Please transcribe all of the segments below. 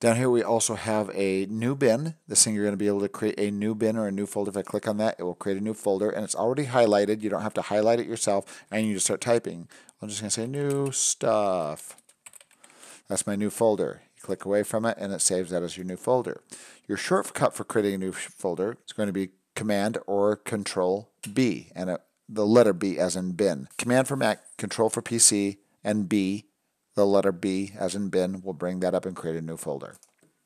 Down here, we also have a new bin. This thing, you're going to be able to create a new bin or a new folder. If I click on that, it will create a new folder, and it's already highlighted. You don't have to highlight it yourself, and you just start typing. I'm just going to say new stuff. That's my new folder. You click away from it, and it saves that as your new folder. Your shortcut for creating a new folder is going to be Command or Control B, and it, the letter B as in bin. Command for Mac, Control for PC, and B the letter B as in bin. We'll bring that up and create a new folder.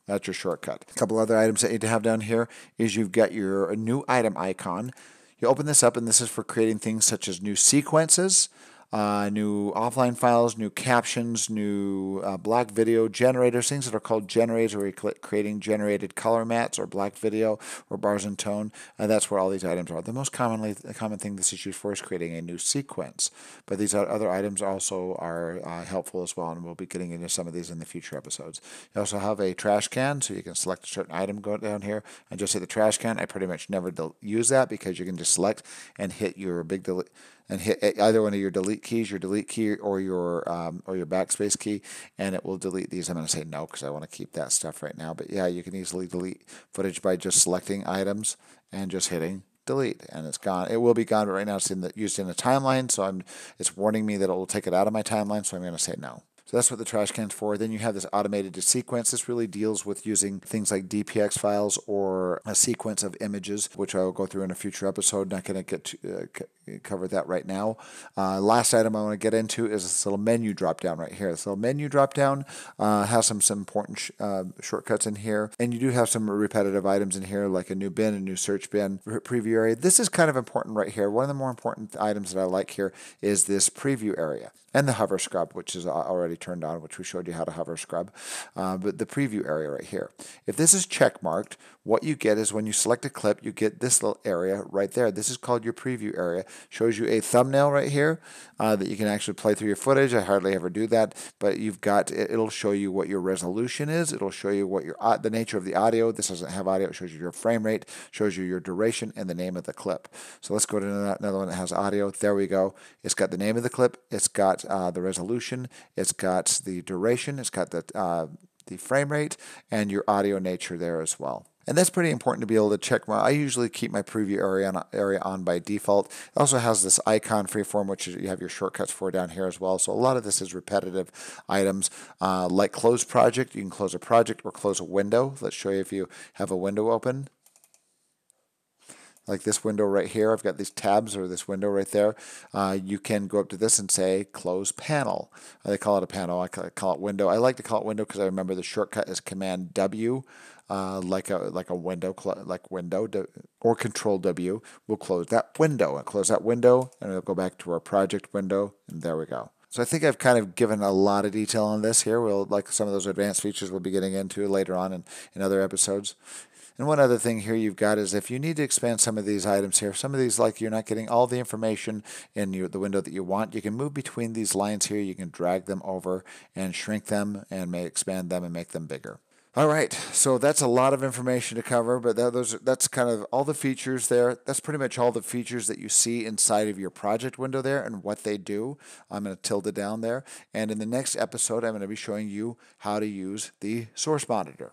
That's your shortcut. A couple other items that you need to have down here is you've got your new item icon. You open this up, and this is for creating things such as new sequences, uh, new offline files, new captions, new uh, black video generators, things that are called generators, where you're creating generated color mats or black video or bars and tone. Uh, that's where all these items are. The most commonly the common thing this is used for is creating a new sequence, but these other items also are uh, helpful as well, and we'll be getting into some of these in the future episodes. You also have a trash can, so you can select a certain item go down here and just hit the trash can. I pretty much never use that because you can just select and hit your big delete and hit either one of your delete keys, your delete key or your um, or your backspace key, and it will delete these. I'm going to say no because I want to keep that stuff right now. But yeah, you can easily delete footage by just selecting items and just hitting delete and it's gone it will be gone but right now it's in the used in the timeline so i'm it's warning me that it will take it out of my timeline so i'm going to say no so that's what the trash can's for. Then you have this automated sequence. This really deals with using things like DPX files or a sequence of images, which I will go through in a future episode. Not going to get to, uh, cover that right now. Uh, last item I want to get into is this little menu drop down right here. This little menu drop down uh, has some, some important sh uh, shortcuts in here. And you do have some repetitive items in here like a new bin, a new search bin, preview area. This is kind of important right here. One of the more important items that I like here is this preview area and the hover scrub, which is already turned on, which we showed you how to hover scrub, uh, but the preview area right here. If this is check marked, what you get is when you select a clip, you get this little area right there. This is called your preview area shows you a thumbnail right here uh, that you can actually play through your footage. I hardly ever do that, but you've got it, will show you what your resolution is. It'll show you what your uh, the nature of the audio. This doesn't have audio. It shows you your frame rate, shows you your duration, and the name of the clip. So let's go to another one that has audio. There we go. It's got the name of the clip. It's got uh, the resolution. It's got the duration. It's got the uh, the frame rate and your audio nature there as well. And that's pretty important to be able to check my, I usually keep my preview area on, area on by default. It also has this icon freeform, which you have your shortcuts for down here as well. So a lot of this is repetitive items. Uh, like close project, you can close a project or close a window. Let's show you if you have a window open like this window right here, I've got these tabs or this window right there. Uh, you can go up to this and say close panel. Uh, they call it a panel, I call it window. I like to call it window because I remember the shortcut is command W, uh, like a like a window, like window or control W. will close that window and close that window and we'll go back to our project window and there we go. So I think I've kind of given a lot of detail on this here. We'll like some of those advanced features we'll be getting into later on in, in other episodes. And one other thing here you've got is if you need to expand some of these items here, some of these like you're not getting all the information in your, the window that you want, you can move between these lines here. You can drag them over and shrink them and may expand them and make them bigger. All right, so that's a lot of information to cover, but that, those that's kind of all the features there. That's pretty much all the features that you see inside of your project window there and what they do. I'm going to tilde down there. And in the next episode, I'm going to be showing you how to use the source monitor.